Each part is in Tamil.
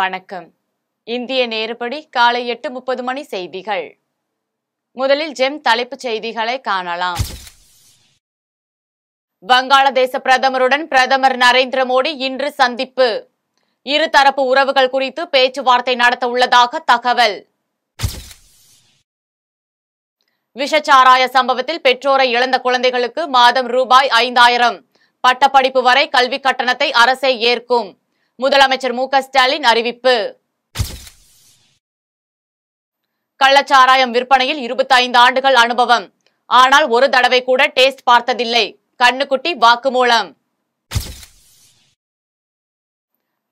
வணக்கம் இந்திய நேருப்படி காலை எட்டு முப்பது மணி செய்திகள் முதலில் ஜெம் தலைப்புச் செய்திகளை காணலாம் வங்காளதேச பிரதமருடன் பிரதமர் நரேந்திர மோடி இன்று சந்திப்பு இருதரப்பு உறவுகள் குறித்து பேச்சுவார்த்தை நடத்த உள்ளதாக தகவல் விஷச்சாராய சம்பவத்தில் பெற்றோரை இழந்த குழந்தைகளுக்கு மாதம் ரூபாய் ஐந்தாயிரம் பட்டப்படிப்பு வரை கல்வி கட்டணத்தை அரசே ஏற்கும் முதலமைச்சர் மு ஸ்டாலின் அறிவிப்பு கள்ளச்சாராயம் விற்பனையில் இருபத்தைந்து ஆண்டுகள் அனுபவம் ஆனால் ஒரு தடவை கூட டேஸ்ட் பார்த்ததில்லை கண்ணுக்குட்டி வாக்குமூலம்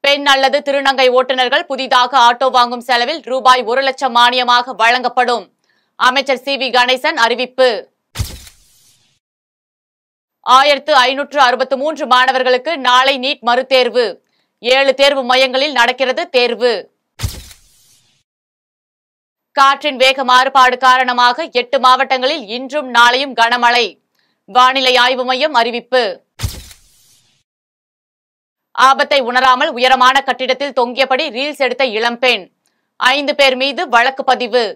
பெண் அல்லது திருநங்கை ஓட்டுநர்கள் புதிதாக ஆட்டோ வாங்கும் செலவில் ரூபாய் ஒரு லட்சம் மானியமாக வழங்கப்படும் அமைச்சர் சி வி கணேசன் அறிவிப்பு ஆயிரத்து ஐநூற்று அறுபத்து மூன்று மாணவர்களுக்கு நாளை நீட் மறுதேர்வு ஏழு தேர்வு மையங்களில் நடக்கிறது தேர்வு காற்றின் வேக மாறுபாடு காரணமாக எட்டு மாவட்டங்களில் இன்றும் நாளையும் கனமழை வானிலை ஆய்வு மையம் அறிவிப்பு ஆபத்தை உணராமல் உயரமான கட்டிடத்தில் தொங்கியபடி ரீல்ஸ் எடுத்த இளம்பெண் ஐந்து பேர் மீது வழக்கு பதிவு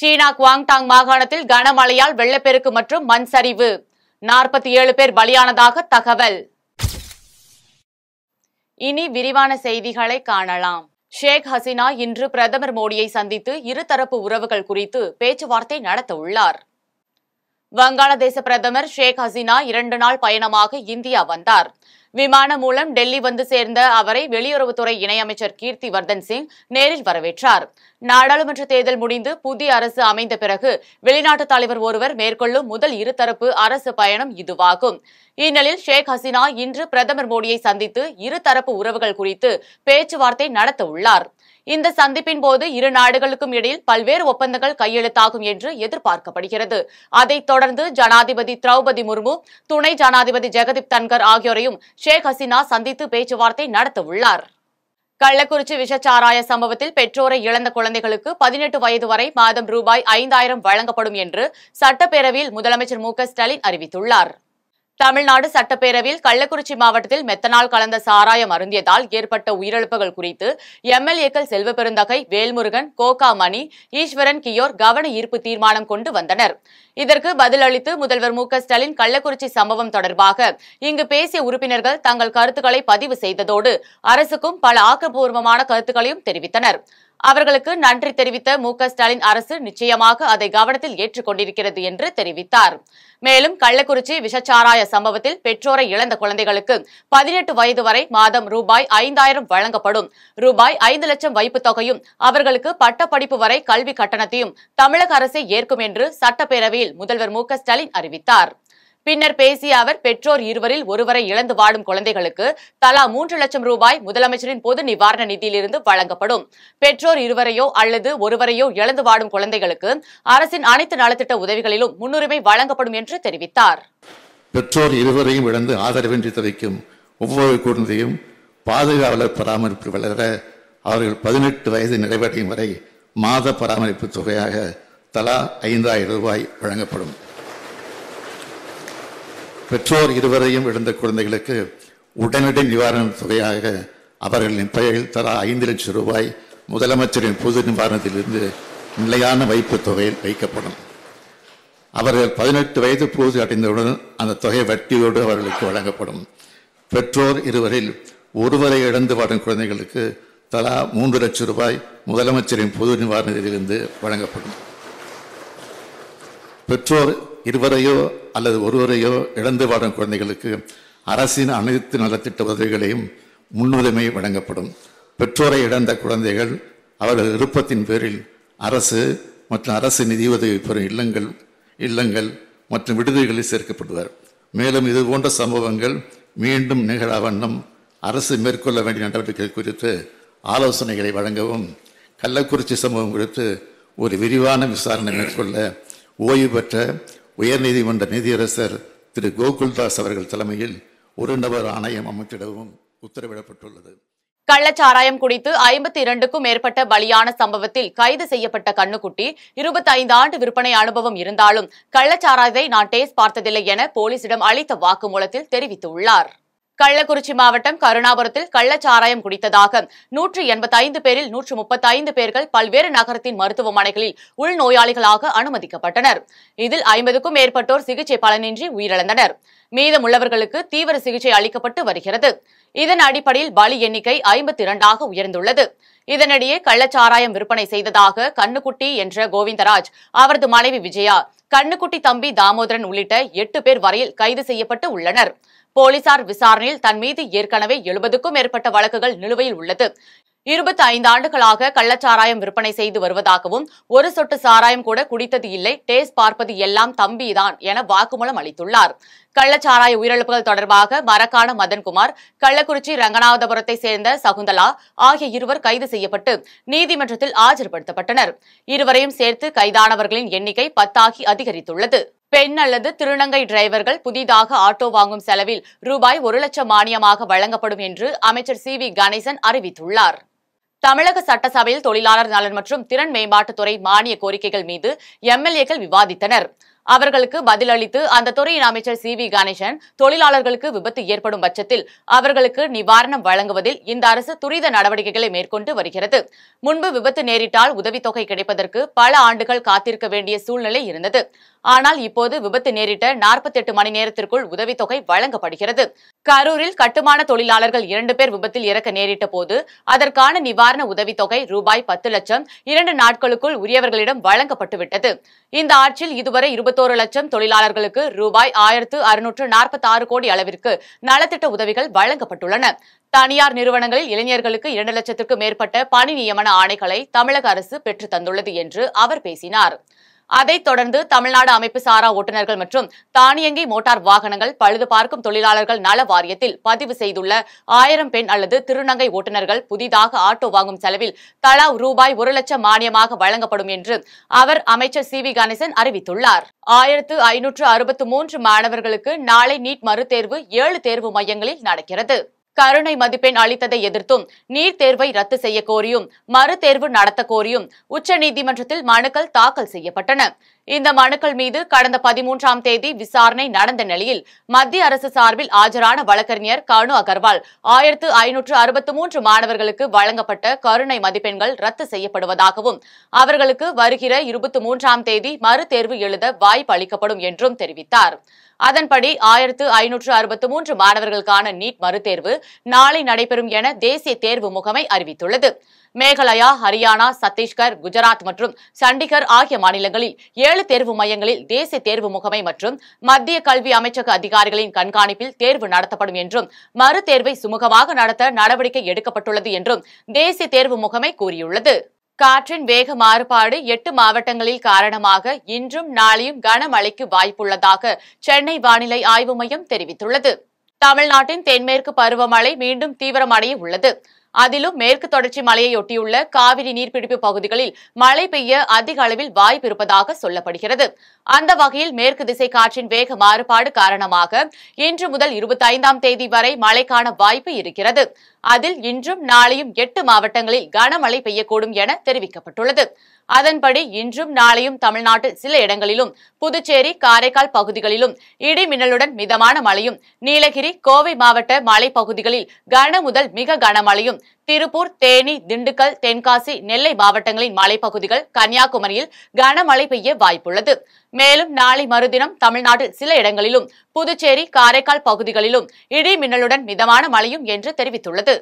சீனா குவாங்டாங் மாகாணத்தில் கனமழையால் வெள்ளப்பெருக்கு மற்றும் மண் சரிவு நாற்பத்தி ஏழு பேர் பலியானதாக தகவல் இனி விரிவான செய்திகளை காணலாம் ஷேக் ஹசினா இன்று பிரதமர் மோடியை சந்தித்து இருதரப்பு உறவுகள் குறித்து பேச்சுவார்த்தை நடத்த உள்ளார் வங்காளதேச பிரதமர் ஷேக் ஹசினா இரண்டு நாள் பயணமாக இந்தியா வந்தார் விமானம் மூலம் டெல்லி வந்து சேர்ந்த அவரை வெளியுறவுத்துறை இணையமைச்சர் கீர்த்தி வர்தன் சிங் நேரில் வரவேற்றார் நாடாளுமன்ற தேர்தல் முடிந்து புதிய அரசு அமைந்த பிறகு வெளிநாட்டு தலைவர் ஒருவர் மேற்கொள்ளும் முதல் இருதரப்பு அரசு பயணம் இதுவாகும் இந்நிலையில் ஷேக் ஹசீனா இன்று பிரதமர் மோடியை சந்தித்து இருதரப்பு உறவுகள் குறித்து பேச்சுவார்த்தை நடத்த உள்ளார் இந்த சந்திப்பின் போது இரு நாடுகளுக்கும் இடையில் பல்வேறு ஒப்பந்தங்கள் கையெழுத்தாகும் என்று எதிர்பார்க்கப்படுகிறது அதைத் தொடர்ந்து ஜனாதிபதி திரௌபதி முர்மு துணை ஜனாதிபதி ஜெகதீப் தன்கர் ஆகியோரையும் ஷேக் ஹசீனா சந்தித்து பேச்சுவார்த்தை நடத்தவுள்ளார் கள்ளக்குறிச்சி விஷச்சாராய சம்பவத்தில் பெற்றோரை இழந்த குழந்தைகளுக்கு பதினெட்டு வயது வரை மாதம் ரூபாய் ஐந்தாயிரம் வழங்கப்படும் என்று சட்டப்பேரவையில் முதலமைச்சர் மு ஸ்டாலின் அறிவித்துள்ளார் தமிழ்நாடு சட்டப்பேரவையில் கள்ளக்குறிச்சி மாவட்டத்தில் மெத்தனால் கலந்த சாராயம் அருந்தியதால் ஏற்பட்ட உயிரிழப்புகள் குறித்து எம்எல்ஏக்கள் செல்வ பெருந்தகை வேல்முருகன் கோகா மணி ஈஸ்வரன் கியோர் கவன ஈர்ப்பு தீர்மானம் கொண்டு வந்தனர் இதற்கு பதிலளித்து முதல்வர் மு ஸ்டாலின் கள்ளக்குறிச்சி சம்பவம் தொடர்பாக இங்கு பேசிய உறுப்பினர்கள் தங்கள் கருத்துக்களை பதிவு செய்ததோடு அரசுக்கும் பல ஆக்கப்பூர்வமான கருத்துக்களையும் தெரிவித்தனர் அவர்களுக்கு நன்றி தெரிவித்த மு ஸ்டாலின் அரசு நிச்சயமாக அதை கவனத்தில் ஏற்றுக்கொண்டிருக்கிறது என்று தெரிவித்தார் மேலும் கள்ளக்குறிச்சி விஷச்சாராய சம்பவத்தில் பெற்றோரை இழந்த குழந்தைகளுக்கு பதினெட்டு வயது வரை மாதம் ரூபாய் ஐந்தாயிரம் வழங்கப்படும் ரூபாய் ஐந்து லட்சம் வைப்பு தொகையும் அவர்களுக்கு பட்டப்படிப்பு வரை கல்வி கட்டணத்தையும் தமிழக அரசே ஏற்கும் என்று சட்டப்பேரவையில் முதல்வர் மு ஸ்டாலின் அறிவித்தார் பின்னர் பேசிய அவர் பெற்றோர் இருவரில் ஒருவரை இழந்து வாடும் குழந்தைகளுக்கு தலா மூன்று லட்சம் ரூபாய் முதலமைச்சரின் பொது நிவாரண நிதியிலிருந்து வழங்கப்படும் பெற்றோர் இருவரையோ அல்லது ஒருவரையோ இழந்து வாடும் குழந்தைகளுக்கு அரசின் அனைத்து நலத்திட்ட உதவிகளிலும் முன்னுரிமை வழங்கப்படும் என்று தெரிவித்தார் பெற்றோர் இருவரையும் இழந்து ஆதரவின்றி தவிக்கும் ஒவ்வொரு குழந்தையும் பாதுகாவலர் பராமரிப்பு வளர அவர்கள் பதினெட்டு வயது நிறைவடையும் வரை மாத பராமரிப்பு தொகையாக தலா ஐந்தாயிரம் ரூபாய் வழங்கப்படும் பெற்றோர் இருவரையும் இழந்த குழந்தைகளுக்கு உடனடி நிவாரண தொகையாக அவர்களின் பெயரில் தலா ஐந்து லட்சம் ரூபாய் முதலமைச்சரின் பொது நிவாரணத்திலிருந்து நிலையான வைப்பு தொகையில் வைக்கப்படும் அவர்கள் பதினெட்டு வயது பூஜை அடைந்தவுடன் அந்த தொகை வட்டியோடு அவர்களுக்கு வழங்கப்படும் பெற்றோர் இருவரில் ஒருவரை இழந்து வாடும் குழந்தைகளுக்கு தலா மூன்று லட்சம் ரூபாய் முதலமைச்சரின் பொது நிவாரணத்திலிருந்து வழங்கப்படும் பெற்றோர் இருவரையோ அல்லது ஒருவரையோ இழந்து வாடும் குழந்தைகளுக்கு அரசின் அனைத்து நலத்திட்ட உதவிகளையும் முன்னுரிமை வழங்கப்படும் பெற்றோரை இழந்த குழந்தைகள் அவர்கள் விருப்பத்தின் பேரில் அரசு மற்றும் அரசு நிதியுதவி பெறும் இல்லங்கள் இல்லங்கள் மற்றும் விடுதிகளில் சேர்க்கப்படுவர் மேலும் இதுபோன்ற சம்பவங்கள் மீண்டும் நிகழ வண்ணம் அரசு மேற்கொள்ள வேண்டிய நடவடிக்கைகள் குறித்து ஆலோசனைகளை வழங்கவும் கள்ளக்குறிச்சி சம்பவம் குறித்து ஒரு விரிவான விசாரணை மேற்கொள்ள ஓய்வு பெற்ற உயர்நீதிமன்ற நீதியரசர் திரு கோகுல்தாஸ் அவர்கள் தலைமையில் ஒரு நபர் ஆணையம் அமைத்திடவும் உத்தரவிடப்பட்டுள்ளது கள்ளச்சாராயம் குடித்து ஐம்பத்தி இரண்டுக்கும் மேற்பட்ட பலியான சம்பவத்தில் கைது செய்யப்பட்ட கண்ணுக்குட்டி இருபத்தி ஐந்து ஆண்டு விற்பனை அனுபவம் இருந்தாலும் கள்ளச்சாராயத்தை நான் டேஸ்ட் பார்த்ததில்லை என போலீசிடம் அளித்த வாக்குமூலத்தில் தெரிவித்துள்ளார் கள்ளக்குறிச்சி மாவட்டம் கருணாபுரத்தில் கள்ளச்சாராயம் குடித்ததாக நூற்றி எண்பத்தைந்து பேரில் நூற்று முப்பத்தைந்து பேர்கள் பல்வேறு நகரத்தின் மருத்துவமனைகளில் உள்நோயாளிகளாக அனுமதிக்கப்பட்டனர் இதில் ஐம்பதுக்கும் மேற்பட்டோர் சிகிச்சை பலனின்றி உயிரிழந்தனர் மீதமுள்ளவர்களுக்கு தீவிர சிகிச்சை அளிக்கப்பட்டு வருகிறது இதன் அடிப்படையில் பலி எண்ணிக்கை ஐம்பத்தி இரண்டாக உயர்ந்துள்ளது இதனிடையே கள்ளச்சாராயம் விற்பனை செய்ததாக கண்ணுக்குட்டி என்ற கோவிந்தராஜ் அவரது மனைவி விஜயா கண்ணுக்குட்டி தம்பி தாமோதரன் உள்ளிட்ட எட்டு பேர் வரையில் கைது செய்யப்பட்டு உள்ளனா் போலீசார் விசாரணையில் தன் மீது ஏற்கனவே எழுபதுக்கும் மேற்பட்ட வழக்குகள் நிலுவையில் உள்ளது இருபத்தி ஐந்து ஆண்டுகளாக கள்ளச்சாராயம் விற்பனை செய்து வருவதாகவும் ஒரு சொட்டு சாராயம் கூட குடித்தது இல்லை டேஸ்ட் பார்ப்பது எல்லாம் தம்பிதான் என வாக்குமூலம் அளித்துள்ளார் கள்ளச்சாராய உயிரிழப்புகள் தொடர்பாக மரக்கான மதன்குமார் கள்ளக்குறிச்சி ரங்கநாதபுரத்தை சேர்ந்த சகுந்தலா ஆகிய இருவர் கைது செய்யப்பட்டு நீதிமன்றத்தில் ஆஜர்படுத்தப்பட்டனர் இருவரையும் சேர்த்து கைதானவர்களின் எண்ணிக்கை பத்தாகி அதிகரித்துள்ளது பெண் அல்லது திருநங்கை டிரைவர்கள் புதிதாக ஆட்டோ வாங்கும் செலவில் ரூபாய் ஒரு லட்சம் மானியமாக வழங்கப்படும் என்று அமைச்சர் சி வி கணேசன் அறிவித்துள்ளார் தமிழக சட்டசபையில் தொழிலாளர் நலன் மற்றும் திறன் மேம்பாட்டுத்துறை மானிய கோரிக்கைகள் மீது எம்எல்ஏக்கள் விவாதித்தனர் அவர்களுக்கு பதிலளித்து அந்த துறையின் அமைச்சர் சி வி கணேசன் தொழிலாளர்களுக்கு விபத்து ஏற்படும் பட்சத்தில் அவர்களுக்கு நிவாரணம் வழங்குவதில் இந்த அரசு துரித நடவடிக்கைகளை மேற்கொண்டு வருகிறது முன்பு விபத்து நேரிட்டால் உதவித்தொகை கிடைப்பதற்கு பல ஆண்டுகள் காத்திருக்க வேண்டிய சூழ்நிலை இருந்தது ஆனால் இப்போது விபத்து நேரிட்ட நாற்பத்தி எட்டு மணி நேரத்திற்குள் உதவித்தொகை வழங்கப்படுகிறது கரூரில் கட்டுமான தொழிலாளர்கள் இரண்டு பேர் விபத்தில் இறக்க நேரிட்ட போது அதற்கான நிவாரண உதவித்தொகை ரூபாய் பத்து லட்சம் இரண்டு நாட்களுக்குள் உரியவர்களிடம் வழங்கப்பட்டுவிட்டது இந்த ஆட்சியில் இதுவரை இருபத்தோரு லட்சம் தொழிலாளர்களுக்கு ரூபாய் ஆயிரத்து அறுநூற்று நாற்பத்தி ஆறு கோடி அளவிற்கு நலத்திட்ட உதவிகள் வழங்கப்பட்டுள்ளன தனியார் நிறுவனங்களில் இளைஞர்களுக்கு இரண்டு லட்சத்திற்கு மேற்பட்ட பணி நியமன ஆணைகளை தமிழக அரசு பெற்று தந்துள்ளது என்று அவர் பேசினார் அதைத் தொடர்ந்து தமிழ்நாடு அமைப்பு சாரா ஓட்டுநர்கள் மற்றும் தானியங்கி மோட்டார் வாகனங்கள் பழுது பார்க்கும் தொழிலாளர்கள் நல வாரியத்தில் பதிவு செய்துள்ள ஆயிரம் பெண் அல்லது திருநங்கை ஓட்டுநர்கள் புதிதாக ஆட்டோ வாங்கும் செலவில் தலா ரூபாய் ஒரு லட்சம் மானியமாக வழங்கப்படும் என்று அவர் அமைச்சர் சி வி கணேசன் அறிவித்துள்ளார் ஆயிரத்து ஐநூற்று அறுபத்து மூன்று மாணவர்களுக்கு நாளை நீட் மறுதேர்வு ஏழு தேர்வு மையங்களில் நடக்கிறது கருணை மதிப்பெண் அளித்ததை எதிர்த்தும் நீட் தேர்வை ரத்து செய்ய கோரியும் மறுதேர்வு நடத்த கோரியும் உச்சநீதிமன்றத்தில் மனுக்கள் தாக்கல் செய்யப்பட்டன இந்த மனுக்கள் மீது கடந்த பதிமூன்றாம் தேதி விசாரணை நடந்த நிலையில் மத்திய அரசு சார்பில் ஆஜரான வழக்கறிஞர் கனு அகர்வால் ஆயிரத்து ஐநூற்று அறுபத்து மூன்று மாணவர்களுக்கு வழங்கப்பட்ட கருணை மதிப்பெண்கள் ரத்து செய்யப்படுவதாகவும் அவர்களுக்கு வருகிற இருபத்தி மூன்றாம் தேதி மறுதேர்வு எழுத வாய்ப்பு அளிக்கப்படும் என்றும் தெரிவித்தாா் அதன்படி ஆயிரத்து ஐநூற்று அறுபத்து மூன்று மாணவர்களுக்கான நீட் மறுதேர்வு நாளை நடைபெறும் என தேசிய தேர்வு முகமை அறிவித்துள்ளது மேகாலயா ஹரியானா சத்தீஸ்கர் குஜராத் மற்றும் சண்டிகர் ஆகிய மாநிலங்களில் ஏழு தேர்வு மையங்களில் தேசிய தேர்வு முகமை மற்றும் மத்திய கல்வி அமைச்சக அதிகாரிகளின் கண்காணிப்பில் தேர்வு நடத்தப்படும் என்றும் மறுதேர்வை சுமூகமாக நடத்த நடவடிக்கை எடுக்கப்பட்டுள்ளது என்றும் தேசிய தேர்வு முகமை கூறியுள்ளது காற்றின் வேக மாறுபாடு எட்டு மாவட்டங்களில் காரணமாக இன்றும் நாளையும் கனமழைக்கு வாய்ப்புள்ளதாக சென்னை வானிலை ஆய்வு மையம் தெரிவித்துள்ளது தமிழ்நாட்டின் தென்மேற்கு பருவமழை மீண்டும் தீவிரமடைய உள்ளது அதிலும் மேற்கு தொடர்ச்சி மலையையொட்டியுள்ள காவிரி நீர்பிடிப்பு பகுதிகளில் மழை பெய்ய அதிக அளவில் வாய்ப்பு இருப்பதாக சொல்லப்படுகிறது அந்த வகையில் மேற்கு திசை காற்றின் வேக மாறுபாடு காரணமாக இன்று முதல் இருபத்தைந்தாம் தேதி வரை மழைக்கான வாய்ப்பு இருக்கிறது அதில் இன்றும் நாளையும் எட்டு மாவட்டங்களில் கனமழை பெய்யக்கூடும் என தெரிவிக்கப்பட்டுள்ளது அதன்படி இன்றும் நாளையும் தமிழ்நாட்டில் சில இடங்களிலும் புதுச்சேரி காரைக்கால் பகுதிகளிலும் இடி மின்னலுடன் மிதமான மழையும் நீலகிரி கோவை மாவட்ட மலைப்பகுதிகளில் கன முதல் மிக கனமழையும் திருப்பூர் தேனி திண்டுக்கல் தென்காசி நெல்லை மாவட்டங்களின் மலைப்பகுதிகள் கன்னியாகுமரியில் கனமழை பெய்ய வாய்ப்புள்ளது மேலும் நாளை மறுதினம் தமிழ்நாட்டில் சில இடங்களிலும் புதுச்சேரி காரைக்கால் பகுதிகளிலும் இடி மின்னலுடன் மிதமான மழையும் என்று தெரிவித்துள்ளது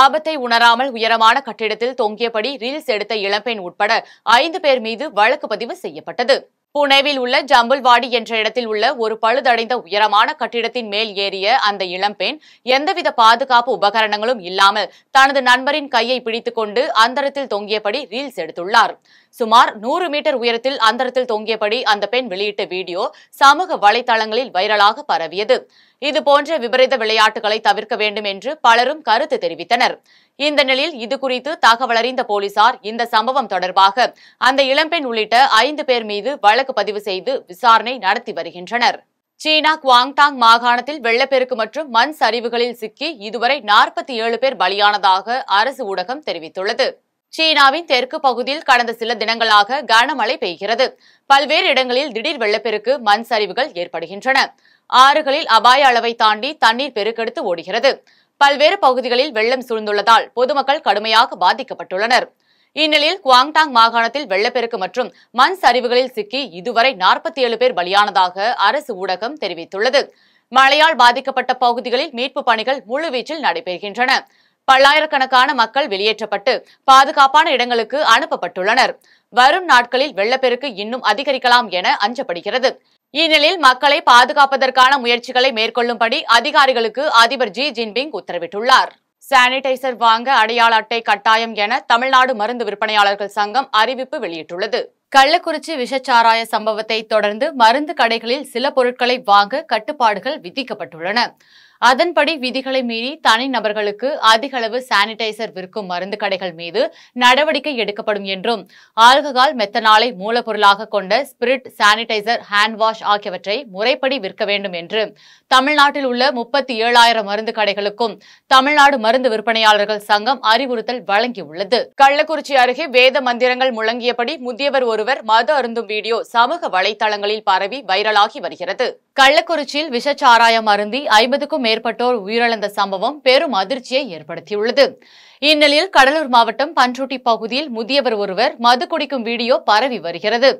ஆபத்தை உணராமல் உயரமான கட்டிடத்தில் தொங்கியபடி ரீல்ஸ் எடுத்த இளம்பெண் உட்பட ஐந்து பேர் மீது வழக்கு பதிவு செய்யப்பட்டது புனேவில் உள்ள ஜம்புல்வாடி என்ற இடத்தில் உள்ள ஒரு பழுதடைந்த உயரமான கட்டிடத்தின் மேல் ஏறிய அந்த இளம்பெண் எந்தவித பாதுகாப்பு உபகரணங்களும் இல்லாமல் தனது நண்பரின் கையை கொண்டு அந்தரத்தில் தொங்கியபடி ரீல்ஸ் எடுத்துள்ளார் சுமார் நூறு மீட்டர் உயரத்தில் அந்தரத்தில் தொங்கியபடி அந்த பெண் வெளியிட்ட வீடியோ சமூக வலைதளங்களில் வைரலாக பரவியது இதுபோன்ற விபரீத விளையாட்டுகளை தவிர்க்க வேண்டும் என்று பலரும் கருத்து தெரிவித்தனர் இந்த நிலையில் இது குறித்து தகவல் அறிந்த போலீசார் இந்த சம்பவம் தொடர்பாக அந்த இளம்பெண் உள்ளிட்ட ஐந்து பேர் மீது வழக்கு பதிவு செய்து விசாரணை நடத்தி வருகின்றனர் சீனா குவாங்டாங் மாகாணத்தில் வெள்ளப்பெருக்கு மற்றும் மண் சரிவுகளில் சிக்கி இதுவரை நாற்பத்தி ஏழு பேர் பலியானதாக அரசு ஊடகம் தெரிவித்துள்ளது சீனாவின் தெற்கு பகுதியில் கடந்த சில தினங்களாக கனமழை பெய்கிறது பல்வேறு இடங்களில் திடீர் வெள்ளப்பெருக்கு மண் சரிவுகள் ஏற்படுகின்றன ஆறுகளில் அபாய அளவை தாண்டி தண்ணீர் பெருக்கெடுத்து ஓடுகிறது பல்வேறு பகுதிகளில் வெள்ளம் சூழ்ந்துள்ளதால் பொதுமக்கள் கடுமையாக பாதிக்கப்பட்டுள்ளனர் இந்நிலையில் குவாங்டாங் மாகாணத்தில் வெள்ளப்பெருக்கு மற்றும் மண் சரிவுகளில் சிக்கி இதுவரை நாற்பத்தி ஏழு பேர் பலியானதாக அரசு ஊடகம் தெரிவித்துள்ளது மழையால் பாதிக்கப்பட்ட பகுதிகளில் மீட்பு பணிகள் முழுவீச்சில் நடைபெறுகின்றன பல்லாயிரக்கணக்கான மக்கள் வெளியேற்றப்பட்டு பாதுகாப்பான இடங்களுக்கு அனுப்பப்பட்டுள்ளனர் வரும் நாட்களில் வெள்ளப்பெருக்கு இன்னும் அதிகரிக்கலாம் என அஞ்சப்படுகிறது இந்நிலையில் மக்களை பாதுகாப்பதற்கான முயற்சிகளை மேற்கொள்ளும்படி அதிகாரிகளுக்கு அதிபர் ஜி ஜின்பிங் உத்தரவிட்டுள்ளார் சானிடைசர் வாங்க அடையாள அட்டை கட்டாயம் என தமிழ்நாடு மருந்து விற்பனையாளர்கள் சங்கம் அறிவிப்பு வெளியிட்டுள்ளது கள்ளக்குறிச்சி விஷச்சாராய சம்பவத்தை தொடர்ந்து மருந்து கடைகளில் சில பொருட்களை வாங்க கட்டுப்பாடுகள் விதிக்கப்பட்டுள்ளன அதன்படி விதிகளை மீறி தனிநபர்களுக்கு அதிக அளவு சானிடைசர் விற்கும் மருந்து கடைகள் மீது நடவடிக்கை எடுக்கப்படும் என்றும் ஆல்கஹால் மெத்தனாலை மூலப்பொருளாக கொண்ட ஸ்பிரிட் சானிடைசர் ஹேண்ட் வாஷ் ஆகியவற்றை முறைப்படி விற்க வேண்டும் என்று தமிழ்நாட்டில் உள்ள முப்பத்தி ஏழாயிரம் மருந்து கடைகளுக்கும் தமிழ்நாடு மருந்து விற்பனையாளர்கள் சங்கம் அறிவுறுத்தல் வழங்கியுள்ளது கள்ளக்குறிச்சி அருகே வேத மந்திரங்கள் முழங்கியபடி முதியவர் ஒருவர் மது அருந்தும் வீடியோ சமூக வலைதளங்களில் பரவி வைரலாகி வருகிறது கள்ளக்குறிச்சியில் விஷச்சாராயம் அருந்தி ஐம்பதுக்கும் மேற்பட்டோர் உயிரிழந்த சம்பவம் பெரும் அதிர்ச்சியை ஏற்படுத்தியுள்ளது இந்நிலையில் கடலூர் மாவட்டம் பன்ருட்டி பகுதியில் முதியவர் ஒருவர் மது குடிக்கும் வீடியோ பரவி வருகிறது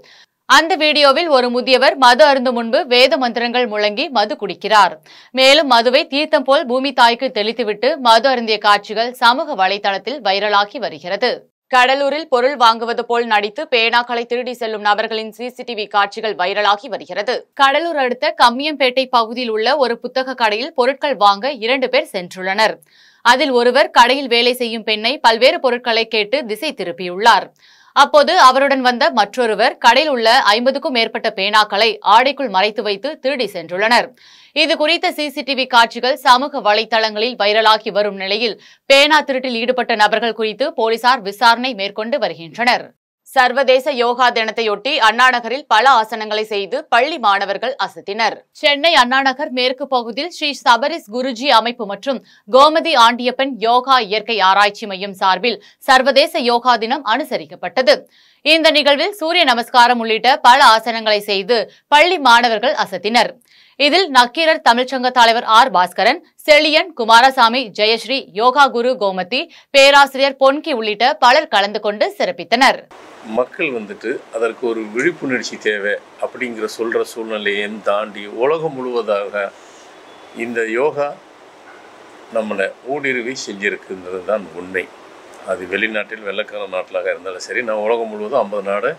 அந்த வீடியோவில் ஒரு முதியவர் மது அருந்து முன்பு வேத மந்திரங்கள் முழங்கி மது குடிக்கிறார் மேலும் மதுவை தீர்த்தம் போல் பூமி தாய்க்கு தெளித்துவிட்டு மது அருந்திய காட்சிகள் சமூக வலைதளத்தில் வைரலாகி வருகிறது கடலூரில் பொருள் வாங்குவது போல் நடித்து பேனாக்களை திருடி செல்லும் நபர்களின் சிசிடிவி காட்சிகள் வைரலாகி வருகிறது கடலூர் அடுத்த கம்மியம்பேட்டை பகுதியில் உள்ள ஒரு புத்தக கடையில் பொருட்கள் வாங்க இரண்டு பேர் சென்றுள்ளனர் அதில் ஒருவர் கடையில் வேலை செய்யும் பெண்ணை பல்வேறு பொருட்களை கேட்டு திசை திருப்பியுள்ளார் அப்போது அவருடன் வந்த மற்றொருவர் கடையில் உள்ள ஐம்பதுக்கும் மேற்பட்ட பேனாக்களை ஆடைக்குள் மறைத்து வைத்து திருடி சென்றுள்ளனர் இது குறித்த சிசிடிவி காட்சிகள் சமூக வலைதளங்களில் வைரலாகி வரும் நிலையில் பேனா திருட்டில் ஈடுபட்ட நபர்கள் குறித்து போலீசார் விசாரணை மேற்கொண்டு வருகின்றனர் சர்வதேச யோகா தினத்தையொட்டி அண்ணாநகரில் பல ஆசனங்களை செய்து பள்ளி மாணவர்கள் அசத்தினர் சென்னை அண்ணாநகர் மேற்கு பகுதியில் ஸ்ரீ சபரிஸ் குருஜி அமைப்பு மற்றும் கோமதி ஆண்டியப்பன் யோகா இயற்கை ஆராய்ச்சி மையம் சார்பில் சர்வதேச யோகா தினம் அனுசரிக்கப்பட்டது இந்த நிகழ்வில் சூரிய நமஸ்காரம் உள்ளிட்ட பல ஆசனங்களை செய்து பள்ளி மாணவர்கள் அசத்தினர் இதில் நக்கீரர் தமிழ்ச்சங்க தலைவர் ஆர் பாஸ்கரன் செழியன் குமாரசாமி ஜெயஸ்ரீ யோகா குரு கோமதி பேராசிரியர் பொன்கி உள்ளிட்ட பலர் கலந்து கொண்டு சிறப்பித்தனர் மக்கள் வந்துட்டு அதற்கு ஒரு விழிப்புணர்ச்சி தேவை அப்படிங்கிற சொல்கிற சூழ்நிலையையும் தாண்டி உலகம் முழுவதாக இந்த யோகா நம்மளை ஊடுருவி செஞ்சிருக்குன்றது தான் உண்மை அது வெளிநாட்டில் வெள்ளக்கார நாட்டிலாக இருந்தாலும் சரி நான் உலகம் முழுவதும் ஐம்பது நாடு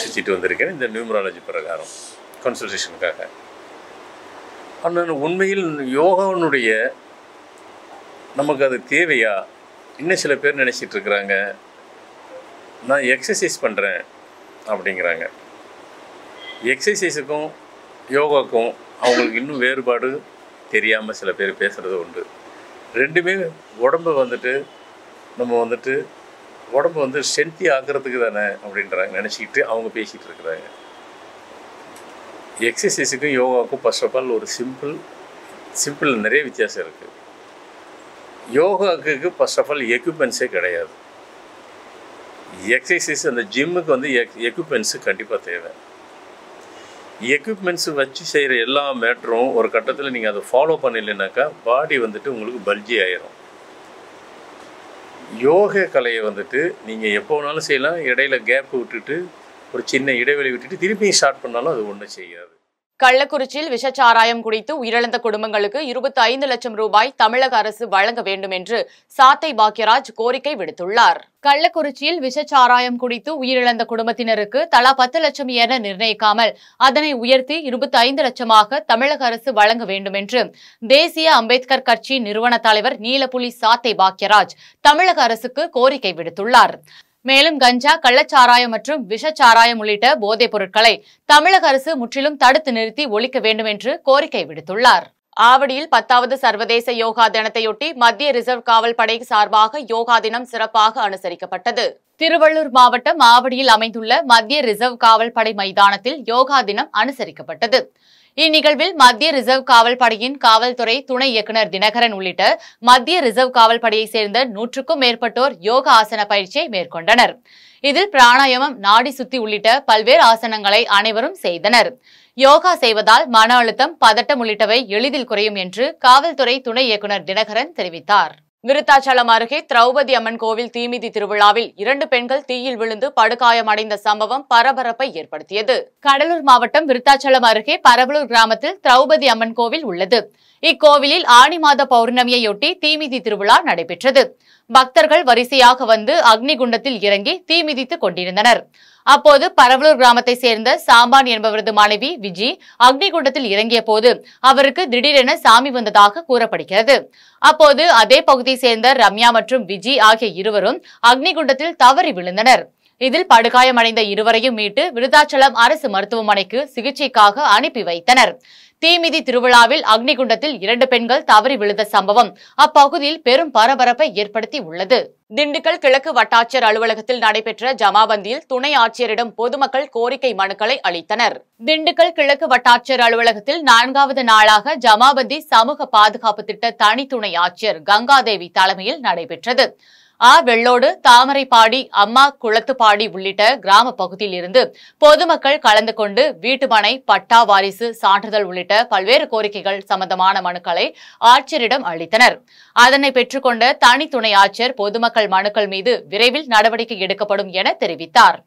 சுற்றிட்டு வந்திருக்கேன் இந்த நியூமராலஜி பிரகாரம் கன்சல்டேஷனுக்காக ஆனால் உண்மையில் யோகாவினுடைய நமக்கு அது தேவையா இன்னும் சில பேர் நினச்சிட்டு இருக்கிறாங்க நான் எக்ஸசைஸ் பண்ணுறேன் அப்படிங்கிறாங்க எக்ஸசைஸுக்கும் யோகாக்கும் அவங்களுக்கு இன்னும் வேறுபாடு தெரியாமல் சில பேர் பேசுகிறது உண்டு ரெண்டுமே உடம்பு வந்துட்டு நம்ம வந்துட்டு உடம்பு வந்து ஸ்ட்ரென்த்தி ஆக்கிறதுக்கு தானே அப்படின்றாங்க நினச்சிக்கிட்டு அவங்க பேசிகிட்டு இருக்கிறாங்க எக்ஸசைஸுக்கும் யோகாவுக்கும் ஃபஸ்ட் ஆஃப் ஆல் ஒரு சிம்பிள் சிம்பிள் நிறைய வித்தியாசம் இருக்குது யோகாவுக்கு ஃபஸ்ட் ஆஃப் ஆல் எக்யூப்மெண்ட்ஸே கிடையாது எக்ஸசைஸ் அந்த ஜிம்முக்கு வந்து எக் எக்யூப்மெண்ட்ஸு கண்டிப்பாக தேவை எக்யூப்மெண்ட்ஸ் வச்சு செய்கிற எல்லா மேட்டரும் ஒரு கட்டத்தில் நீங்கள் அதை ஃபாலோ பண்ணலைனாக்கா பாடி வந்துட்டு உங்களுக்கு பல்ஜி ஆயிரும் யோக கலையை வந்துட்டு நீங்கள் எப்போ வேணாலும் செய்யலாம் இடையில கேப் விட்டுட்டு ஒரு சின்ன இடைவெளி விட்டுட்டு திரும்பியும் ஸ்டார்ட் பண்ணாலும் அது ஒன்றும் செய்யாது கள்ளக்குறிச்சியில் விஷச்சாராயம் குடித்து உயிரிழந்த குடும்பங்களுக்கு இருபத்தி ஐந்து லட்சம் ரூபாய் தமிழக அரசு வழங்க வேண்டும் என்று சாத்தை பாக்யராஜ் கோரிக்கை விடுத்துள்ளார் கள்ளக்குறிச்சியில் விஷச்சாராயம் குடித்து உயிரிழந்த குடும்பத்தினருக்கு தலா பத்து லட்சம் என நிர்ணயிக்காமல் அதனை உயர்த்தி இருபத்தி ஐந்து லட்சமாக தமிழக அரசு வழங்க வேண்டும் என்று தேசிய அம்பேத்கர் கட்சி நிறுவன தலைவர் நீலபுலி சாத்தை பாக்யராஜ் தமிழக அரசுக்கு கோரிக்கை விடுத்துள்ளார் மேலும் கஞ்சா கள்ளச்சாராயம் மற்றும் விஷச்சாராயம் உள்ளிட்ட போதைப் பொருட்களை தமிழக அரசு முற்றிலும் தடுத்து நிறுத்தி ஒழிக்க வேண்டும் என்று கோரிக்கை விடுத்துள்ளார் ஆவடியில் பத்தாவது சர்வதேச யோகா தினத்தையொட்டி மத்திய ரிசர்வ் காவல் படை சார்பாக யோகா தினம் சிறப்பாக அனுசரிக்கப்பட்டது திருவள்ளூர் மாவட்டம் ஆவடியில் அமைந்துள்ள மத்திய ரிசர்வ் காவல் படை மைதானத்தில் யோகா தினம் அனுசரிக்கப்பட்டது இந்நிகழ்வில் மத்திய ரிசர்வ் காவல் படையின் காவல்துறை துணை இயக்குநர் தினகரன் உள்ளிட்ட மத்திய ரிசர்வ் காவல் படையைச் சேர்ந்த நூற்றுக்கும் மேற்பட்டோர் யோக ஆசன பயிற்சியை மேற்கொண்டனர் இதில் பிராணாயாமம் நாடி சுத்தி உள்ளிட்ட பல்வேறு ஆசனங்களை அனைவரும் செய்தனர் யோகா செய்வதால் மன அழுத்தம் பதட்டம் உள்ளிட்டவை எளிதில் குறையும் என்று காவல்துறை துணை இயக்குநர் தினகரன் தெரிவித்தார் விருத்தாச்சலம் அருகே திரௌபதி அம்மன் கோவில் தீமிதி திருவிழாவில் இரண்டு பெண்கள் தீயில் விழுந்து படுகாயமடைந்த சம்பவம் பரபரப்பை ஏற்படுத்தியது கடலூர் மாவட்டம் விருத்தாச்சலம் அருகே பரவலூர் கிராமத்தில் திரௌபதி அம்மன் கோவில் உள்ளது இக்கோவிலில் ஆணி மாத பௌர்ணமியையொட்டி தீமிதி திருவிழா நடைபெற்றது பக்தர்கள் வரிசையாக வந்து அக்னிகுண்டத்தில் இறங்கி தீமிதித்துக் கொண்டிருந்தனா் அப்போது பரவலூர் கிராமத்தை சேர்ந்த சாம்பான் என்பவரது மனைவி விஜி அக்னிகுண்டத்தில் இறங்கிய போது அவருக்கு திடீரென சாமி வந்ததாக கூறப்படுகிறது அப்போது அதே பகுதியை சேர்ந்த ரம்யா மற்றும் விஜி ஆகிய இருவரும் அக்னிகுண்டத்தில் தவறி விழுந்தனர் இதில் படுகாயமடைந்த இருவரையும் மீட்டு விருதாச்சலம் அரசு மருத்துவமனைக்கு சிகிச்சைக்காக அனுப்பி வைத்தனர் தீமிதி திருவிழாவில் அக்னிகுண்டத்தில் இரண்டு பெண்கள் தவறி விழுந்த சம்பவம் அப்பகுதியில் பெரும் பரபரப்பை ஏற்படுத்தி உள்ளது திண்டுக்கல் கிழக்கு வட்டாட்சியர் அலுவலகத்தில் நடைபெற்ற ஜமாபந்தியில் துணை ஆட்சியரிடம் பொதுமக்கள் கோரிக்கை மனுக்களை அளித்தனர் திண்டுக்கல் கிழக்கு வட்டாட்சியர் அலுவலகத்தில் நான்காவது நாளாக ஜமாபந்தி சமூக பாதுகாப்பு திட்ட தனி துணை ஆட்சியர் கங்காதேவி தலைமையில் நடைபெற்றது ஆ வெள்ளோடு தாமரைப்பாடி அம்மா குளத்துப்பாடி உள்ளிட்ட கிராம பகுதியில் இருந்து பொதுமக்கள் கலந்து கொண்டு வீட்டுமனை பட்டா வாரிசு சான்றிதழ் உள்ளிட்ட பல்வேறு கோரிக்கைகள் சம்பந்தமான மனுக்களை ஆட்சியரிடம் அளித்தனர் அதனை பெற்றுக்கொண்ட தனி துணை ஆட்சியர் பொதுமக்கள் மனுக்கள் மீது விரைவில் நடவடிக்கை எடுக்கப்படும் என தெரிவித்தார்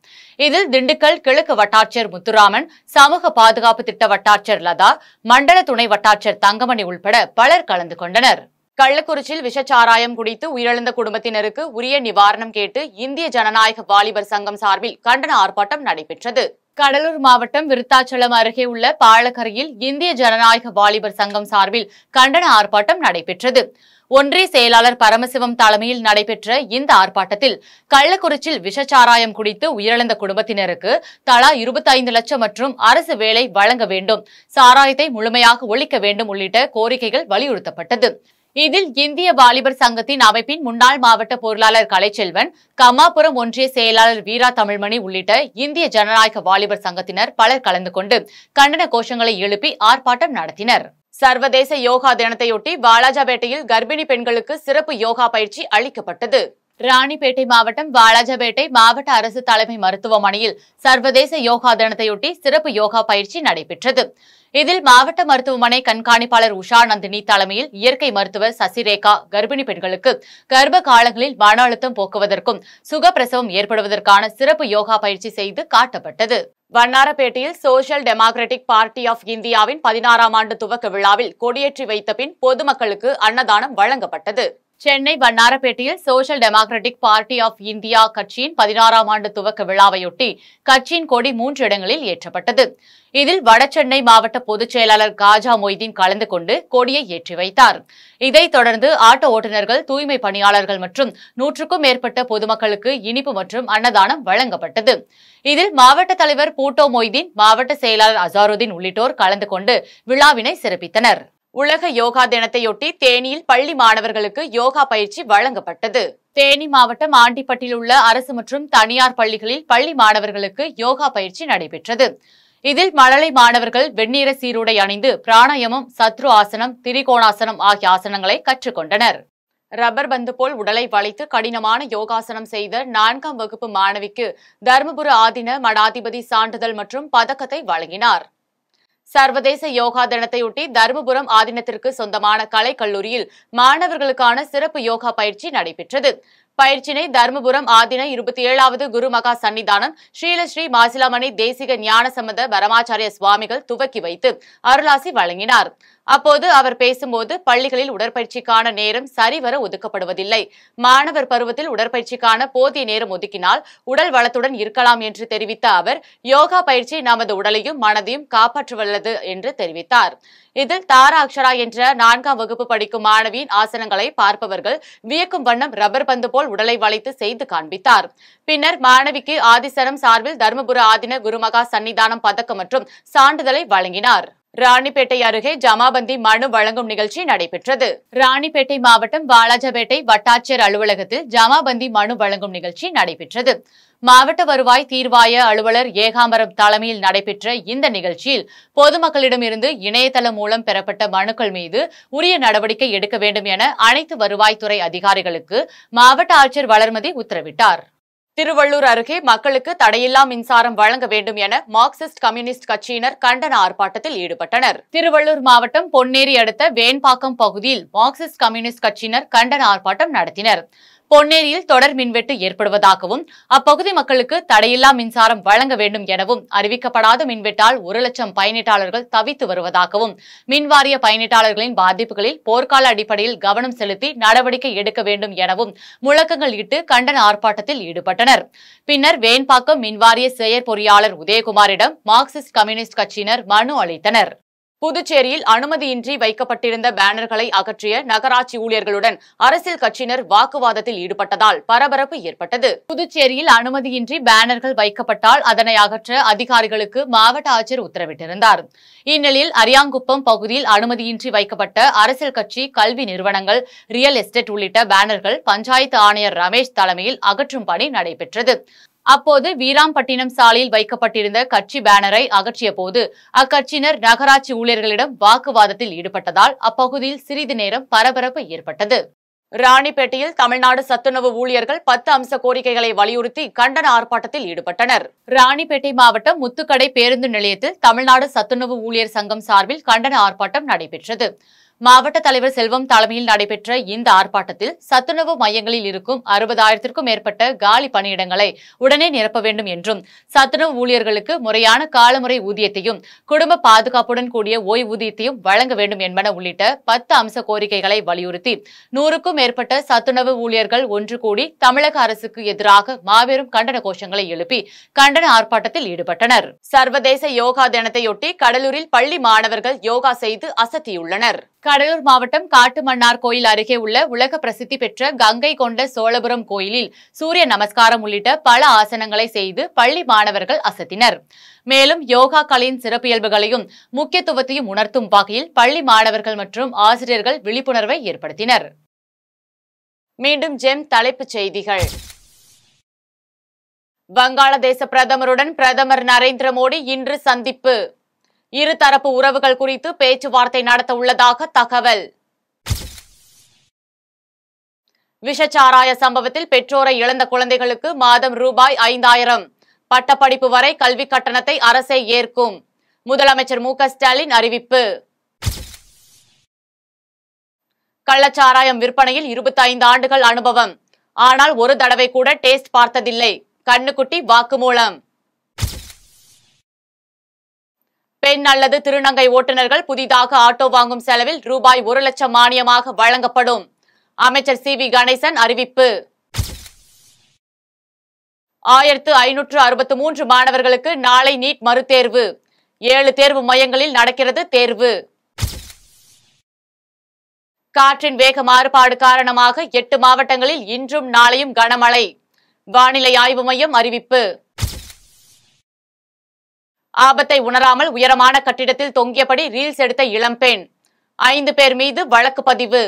இதில் திண்டுக்கல் கிழக்கு வட்டாட்சியர் முத்துராமன் சமூக பாதுகாப்பு திட்ட வட்டாட்சியர் லதா மண்டல துணை வட்டாட்சியர் தங்கமணி உள்பட பலர் கலந்து கொண்டனர் கள்ளக்குறிச்சியில் விஷச்சாராயம் குடித்து உயிரிழந்த குடும்பத்தினருக்கு உரிய நிவாரணம் கேட்டு இந்திய ஜனநாயக வாலிபர் சங்கம் சார்பில் கண்டன ஆர்ப்பாட்டம் நடைபெற்றது கடலூர் மாவட்டம் விருத்தாச்சலம் அருகே உள்ள பாலக்கரையில் இந்திய ஜனநாயக வாலிபர் சங்கம் சார்பில் கண்டன ஆர்ப்பாட்டம் நடைபெற்றது ஒன்றிய செயலாளர் பரமசிவம் தலைமையில் நடைபெற்ற இந்த ஆர்ப்பாட்டத்தில் கள்ளக்குறிச்சியில் விஷச்சாராயம் குடித்து உயிரிழந்த குடும்பத்தினருக்கு தலா இருபத்தைந்து லட்சம் மற்றும் அரசு வேலை வழங்க வேண்டும் சாராயத்தை முழுமையாக ஒழிக்க வேண்டும் உள்ளிட்ட கோரிக்கைகள் வலியுறுத்தப்பட்டது இதில் இந்திய வாலிபர் சங்கத்தின் அமைப்பின் முன்னாள் மாவட்ட பொருளாளர் கலைச்செல்வன் கமாபுரம் ஒன்றிய செயலாளர் வீரா தமிழ்மணி உள்ளிட்ட இந்திய ஜனநாயக வாலிபர் சங்கத்தினர் பலர் கலந்து கொண்டு கண்டன கோஷங்களை எழுப்பி ஆர்ப்பாட்டம் நடத்தினர் சர்வதேச யோகா தினத்தையொட்டி வாலாஜாபேட்டையில் கர்ப்பிணி பெண்களுக்கு சிறப்பு யோகா பயிற்சி அளிக்கப்பட்டது ராணிப்பேட்டை மாவட்டம் வாலாஜபேட்டை மாவட்ட அரசு தலைமை மருத்துவமனையில் சர்வதேச யோகா தினத்தையொட்டி சிறப்பு யோகா பயிற்சி நடைபெற்றது இதில் மாவட்ட மருத்துவமனை கண்காணிப்பாளர் உஷா நந்தினி தலைமையில் இயற்கை மருத்துவர் சசிரேகா கர்ப்பிணி பெண்களுக்கு கர்ப்ப காலங்களில் மன அழுத்தம் போக்குவதற்கும் சுகப்பிரசவம் ஏற்படுவதற்கான சிறப்பு யோகா பயிற்சி செய்து காட்டப்பட்டது வண்ணாரப்பேட்டையில் சோசியல் டெமோக்ராட்டிக் பார்ட்டி ஆஃப் இந்தியாவின் பதினாறாம் ஆண்டு துவக்க விழாவில் கொடியேற்றி வைத்த பின் பொதுமக்களுக்கு அன்னதானம் வழங்கப்பட்டது சென்னை வண்ணாரப்பேட்டையில் social democratic party of India கட்சியின் பதினாறாம் ஆண்டு துவக்க விழாவையொட்டி கட்சியின் கொடி மூன்று இடங்களில் ஏற்றப்பட்டது இதில் வடசென்னை மாவட்ட பொதுச் செயலாளர் காஜா மொய்தீன் கலந்து கொண்டு கொடியை ஏற்றி வைத்தார் இதைத் தொடர்ந்து ஆட்டோ ஓட்டுநர்கள் தூய்மை பணியாளர்கள் மற்றும் நூற்றுக்கும் மேற்பட்ட பொதுமக்களுக்கு இனிப்பு மற்றும் அன்னதானம் வழங்கப்பட்டது இதில் மாவட்ட தலைவர் பூட்டோ மொய்தீன் மாவட்ட செயலாளர் அசாருதீன் உள்ளிட்டோர் கலந்து கொண்டு விழாவினை சிறப்பித்தனர் உலக யோகா தினத்தையொட்டி தேனியில் பள்ளி மாணவர்களுக்கு யோகா பயிற்சி வழங்கப்பட்டது தேனி மாவட்டம் ஆண்டிப்பட்டில் உள்ள அரசு மற்றும் தனியார் பள்ளிகளில் பள்ளி மாணவர்களுக்கு யோகா பயிற்சி நடைபெற்றது இதில் மழலை மாணவர்கள் வெண்ணிற சீருடை அணிந்து பிராணாயமம் சத்ரு ஆசனம் திரிகோணாசனம் ஆகிய ஆசனங்களை கற்றுக்கொண்டனர் ரப்பர் பந்து போல் உடலை வளைத்து கடினமான யோகாசனம் செய்த நான்காம் வகுப்பு மாணவிக்கு தருமபுர ஆதின மடாதிபதி சான்றிதழ் மற்றும் பதக்கத்தை வழங்கினார் சர்வதேச யோகா தினத்தையொட்டி தருமபுரம் ஆதீனத்திற்கு சொந்தமான கலைக்கல்லூரியில் மாணவர்களுக்கான சிறப்பு யோகா பயிற்சி நடைபெற்றது பயிற்சினை தருமபுரம் ஆதின இருபத்தி ஏழாவது குருமகா சன்னிதானம் ஸ்ரீலஸ்ரீ மாசிலாமணி தேசிக ஞான சம்பந்த பரமாச்சாரிய சுவாமிகள் துவக்கி வைத்து அருளாசி வழங்கினார் அப்போது அவர் பேசும்போது பள்ளிகளில் உடற்பயிற்சிக்கான நேரம் சரிவர ஒதுக்கப்படுவதில்லை மாணவர் பருவத்தில் உடற்பயிற்சிக்கான போதிய நேரம் ஒதுக்கினால் உடல் வளத்துடன் இருக்கலாம் என்று தெரிவித்த அவர் யோகா பயிற்சி நமது உடலையும் மனதையும் காப்பாற்றுவல்லது என்று தெரிவித்தார் இதில் தாரா அக்ஷரா என்ற நான்காம் வகுப்பு படிக்கும் மாணவியின் ஆசனங்களை பார்ப்பவர்கள் வியக்கும் வண்ணம் ரப்பர் பந்து போல் உடலை வளைத்து செய்து காண்பித்தார் பின்னர் மாணவிக்கு ஆதிசனம் சார்பில் தருமபுர ஆதின குருமகா சன்னிதானம் பதக்கம் மற்றும் சான்றிதழை வழங்கினார் ராணிப்பேட்டை அருகே ஜமாபந்தி மனு வழங்கும் நிகழ்ச்சி நடைபெற்றது ராணிப்பேட்டை மாவட்டம் வாலாஜபேட்டை வட்டாட்சியர் அலுவலகத்தில் ஜமாபந்தி மனு வழங்கும் நிகழ்ச்சி நடைபெற்றது மாவட்ட வருவாய் தீர்வாய அலுவலர் ஏகாம்பரம் தலைமையில் நடைபெற்ற இந்த நிகழ்ச்சியில் பொதுமக்களிடமிருந்து இணையதளம் மூலம் பெறப்பட்ட மனுக்கள் மீது உரிய நடவடிக்கை எடுக்க வேண்டும் என அனைத்து வருவாய்த்துறை அதிகாரிகளுக்கு மாவட்ட ஆட்சியர் வளர்மதி உத்தரவிட்டார் திருவள்ளூர் அருகே மக்களுக்கு தடையில்லா மின்சாரம் வழங்க வேண்டும் என மார்க்சிஸ்ட் கம்யூனிஸ்ட் கட்சியினர் கண்டன ஆர்ப்பாட்டத்தில் ஈடுபட்டனர் திருவள்ளூர் மாவட்டம் பொன்னேரி அடுத்த வேண்பாக்கம் பகுதியில் மார்க்சிஸ்ட் கம்யூனிஸ்ட் கட்சியினர் கண்டன ஆர்ப்பாட்டம் நடத்தினர் பொன்னேரியில் தொடர் மின்வெட்டு ஏற்படுவதாகவும் அப்பகுதி மக்களுக்கு தடையில்லா மின்சாரம் வழங்க வேண்டும் எனவும் அறிவிக்கப்படாத மின்வெட்டால் ஒரு லட்சம் பயனீட்டாளர்கள் தவித்து வருவதாகவும் மின்வாரிய பயனீட்டாளர்களின் பாதிப்புகளில் போர்க்கால அடிப்படையில் கவனம் செலுத்தி நடவடிக்கை எடுக்க வேண்டும் எனவும் முழக்கங்கள் இட்டு கண்டன ஆர்ப்பாட்டத்தில் ஈடுபட்டனர் பின்னர் வேண்பாக்கம் மின்வாரிய செயற்பொறியாளர் உதயகுமாரிடம் மார்க்சிஸ்ட் கம்யூனிஸ்ட் கட்சியினர் மனு அளித்தனர் புதுச்சேரியில் அனுமதியின்றி வைக்கப்பட்டிருந்த பேனர்களை அகற்றிய நகராட்சி ஊழியர்களுடன் அரசியல் கட்சியினர் வாக்குவாதத்தில் ஈடுபட்டதால் பரபரப்பு ஏற்பட்டது புதுச்சேரியில் அனுமதியின்றி பேனர்கள் வைக்கப்பட்டால் அதனை அகற்ற அதிகாரிகளுக்கு மாவட்ட ஆட்சியர் உத்தரவிட்டிருந்தார் இந்நிலையில் அரியாங்குப்பம் பகுதியில் அனுமதியின்றி வைக்கப்பட்ட அரசியல் கட்சி கல்வி நிறுவனங்கள் ரியல் எஸ்டேட் உள்ளிட்ட பேனர்கள் பஞ்சாயத்து ஆணையர் ரமேஷ் தலைமையில் அகற்றும் பணி நடைபெற்றது அப்போது வீராம்பட்டினம் சாலையில் வைக்கப்பட்டிருந்த கட்சி பேனரை அகற்றிய போது அக்கட்சியினர் நகராட்சி ஊழியர்களிடம் வாக்குவாதத்தில் ஈடுபட்டதால் அப்பகுதியில் சிறிது நேரம் பரபரப்பு ஏற்பட்டது ராணிப்பேட்டையில் தமிழ்நாடு சத்துணவு ஊழியர்கள் பத்து அம்ச கோரிக்கைகளை வலியுறுத்தி கண்டன ஆர்ப்பாட்டத்தில் ஈடுபட்டனர் ராணிப்பேட்டை மாவட்டம் முத்துக்கடை பேருந்து நிலையத்தில் தமிழ்நாடு சத்துணவு ஊழியர் சங்கம் சார்பில் கண்டன ஆர்ப்பாட்டம் நடைபெற்றது மாவட்ட தலைவர் செல்வம் தலைமையில் நடைபெற்ற இந்த ஆர்ப்பாட்டத்தில் சத்துணவு மையங்களில் இருக்கும் அறுபதாயிரத்திற்கும் மேற்பட்ட காலி பணியிடங்களை உடனே நிரப்ப வேண்டும் என்றும் சத்துணவு ஊழியர்களுக்கு முறையான காலமுறை ஊதியத்தையும் குடும்ப பாதுகாப்புடன் கூடிய ஓய்வூதியத்தையும் வழங்க வேண்டும் என்பன உள்ளிட்ட பத்து அம்ச கோரிக்கைகளை வலியுறுத்தி நூறுக்கும் மேற்பட்ட சத்துணவு ஊழியர்கள் ஒன்று கூடி தமிழக அரசுக்கு எதிராக மாபெரும் கண்டன கோஷங்களை எழுப்பி கண்டன ஆர்ப்பாட்டத்தில் ஈடுபட்டனர் சர்வதேச யோகா தினத்தையொட்டி கடலூரில் பள்ளி மாணவர்கள் யோகா செய்து அசத்தியுள்ளனர் கடலூர் மாவட்டம் காட்டுமன்னார் கோயில் அருகே உள்ள உலக பிரசித்தி பெற்ற கங்கை கொண்ட சோழபுரம் கோயிலில் சூரிய நமஸ்காரம் உள்ளிட்ட பல ஆசனங்களை செய்து பள்ளி மாணவர்கள் அசத்தினர் மேலும் யோகா கலையின் சிறப்பியல்புகளையும் முக்கியத்துவத்தையும் உணர்த்தும் வகையில் பள்ளி மாணவர்கள் மற்றும் ஆசிரியர்கள் விழிப்புணர்வை ஏற்படுத்தினர் மீண்டும் ஜெம் தலைப்புச் செய்திகள் வங்காளதேச பிரதமருடன் பிரதமர் நரேந்திர மோடி இன்று சந்திப்பு இருதரப்பு உறவுகள் குறித்து பேச்சுவார்த்தை நடத்த உள்ளதாக தகவல் விஷச்சாராய சம்பவத்தில் பெற்றோரை இழந்த குழந்தைகளுக்கு மாதம் ரூபாய் ஐந்தாயிரம் பட்டப்படிப்பு வரை கல்வி கட்டணத்தை அரசே ஏற்கும் முதலமைச்சர் மு ஸ்டாலின் அறிவிப்பு கள்ளச்சாராயம் விற்பனையில் இருபத்தைந்து ஆண்டுகள் அனுபவம் ஆனால் ஒரு தடவை கூட டேஸ்ட் பார்த்ததில்லை கண்ணுக்குட்டி வாக்குமூலம் பெண் அல்லது திருநங்கை ஓட்டுநர்கள் புதிதாக ஆட்டோ வாங்கும் செலவில் ரூபாய் ஒரு லட்சம் மானியமாக வழங்கப்படும் அமைச்சர் சி வி கணேசன் அறிவிப்பு ஆயிரத்து ஐநூற்று அறுபத்து மூன்று மாணவர்களுக்கு நாளை நீட் மறுதேர்வு ஏழு தேர்வு மையங்களில் நடக்கிறது தேர்வு காற்றின் வேக மாறுபாடு காரணமாக எட்டு மாவட்டங்களில் இன்றும் நாளையும் கனமழை வானிலை ஆய்வு மையம் அறிவிப்பு ஆபத்தை உணராமல் உயரமான கட்டிடத்தில் தொங்கியபடி ரீல்ஸ் எடுத்த இளம்பெண் ஐந்து பேர் மீது வழக்கு பதிவு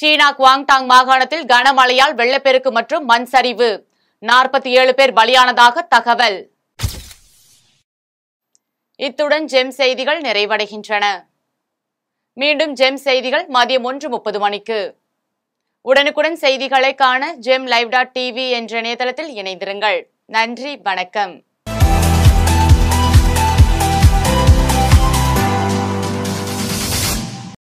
சீனா குவாங்டாங் மாகாணத்தில் கனமழையால் வெள்ளப்பெருக்கு மற்றும் மண் சரிவு நாற்பத்தி ஏழு பேர் பலியானதாக தகவல் இத்துடன் ஜெம் செய்திகள் நிறைவடைகின்றன மீண்டும் ஜெம் செய்திகள் மதியம் ஒன்று முப்பது மணிக்கு உடனுக்குடன் செய்திகளை காண ஜெம் லைவ் டாட் டிவி என்ற இணையதளத்தில் இணைந்திருங்கள் நன்றி வணக்கம்